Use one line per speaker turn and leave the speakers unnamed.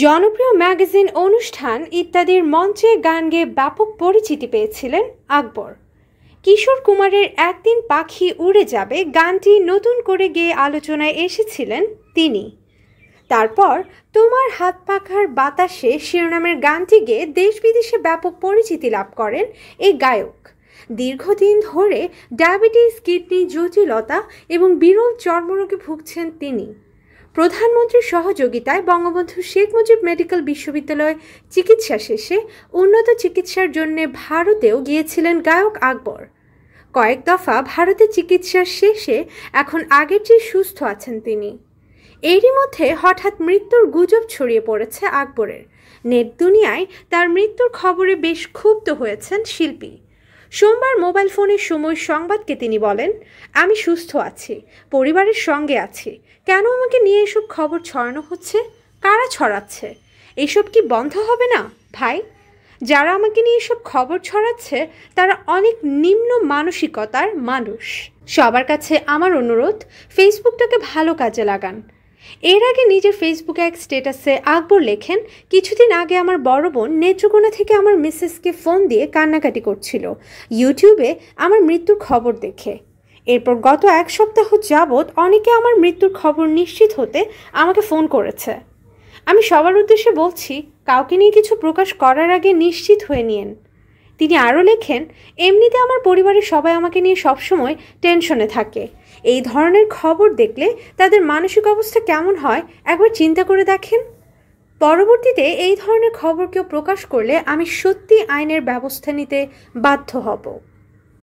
জনপ্রিয় ম্যাগাজিন অনুষ্ঠান ইত্যাদির মঞ্চে গান গেয়ে ব্যাপক পরিচিতি পেয়েছিলেন আকবর কিশোর কুমারের একদিন পাখি উড়ে যাবে গানটি নতুন করে গেয়ে আলোচনায় এসেছিলেন তিনি তারপর তোমার হাত পাখার বাতাসে শিরোনামের গানটি গেয়ে দেশ বিদেশে ব্যাপক পরিচিতি লাভ করেন এই গায়ক দীর্ঘদিন ধরে ডায়াবেটিস কিডনি জটিলতা এবং বিরল চর্মরোগে ভুগছেন তিনি প্রধানমন্ত্রীর সহযোগিতায় বঙ্গবন্ধু শেখ মুজিব মেডিকেল বিশ্ববিদ্যালয় চিকিৎসা শেষে উন্নত চিকিৎসার জন্য ভারতেও গিয়েছিলেন গায়ক আকবর কয়েক দফা ভারতে চিকিৎসা শেষে এখন আগের চেয়ে সুস্থ আছেন তিনি এরই মধ্যে হঠাৎ মৃত্যুর গুজব ছড়িয়ে পড়েছে আকবরের নেট দুনিয়ায় তার মৃত্যুর খবরে বেশ ক্ষুব্ধ হয়েছেন শিল্পী সোমবার মোবাইল ফোনের সময় সংবাদকে তিনি বলেন আমি সুস্থ আছি পরিবারের সঙ্গে আছি কেন আমাকে নিয়ে এসব খবর ছড়ানো হচ্ছে কারা ছড়াচ্ছে এসব কি বন্ধ হবে না ভাই যারা আমাকে নিয়ে এসব খবর ছড়াচ্ছে তারা অনেক নিম্ন মানসিকতার মানুষ সবার কাছে আমার অনুরোধ ফেসবুকটাকে ভালো কাজে লাগান এর আগে নিজের ফেসবুকে এক স্টেটাসে আকবর লেখেন কিছুদিন আগে আমার বড় বোন নেত্রকোনা থেকে আমার মিসেসকে ফোন দিয়ে কান্নাকাটি করছিল ইউটিউবে আমার মৃত্যুর খবর দেখে এরপর গত এক সপ্তাহ যাবৎ অনেকে আমার মৃত্যুর খবর নিশ্চিত হতে আমাকে ফোন করেছে আমি সবার উদ্দেশ্যে বলছি কাউকে নিয়ে কিছু প্রকাশ করার আগে নিশ্চিত হয়ে নিয়েন তিনি আরও লেখেন এমনিতে আমার পরিবারের সবাই আমাকে নিয়ে সবসময় টেনশনে থাকে এই ধরনের খবর দেখলে তাদের মানসিক অবস্থা কেমন হয় একবার চিন্তা করে দেখেন পরবর্তীতে এই ধরনের খবর কেউ প্রকাশ করলে আমি সত্যি আইনের ব্যবস্থা নিতে বাধ্য হব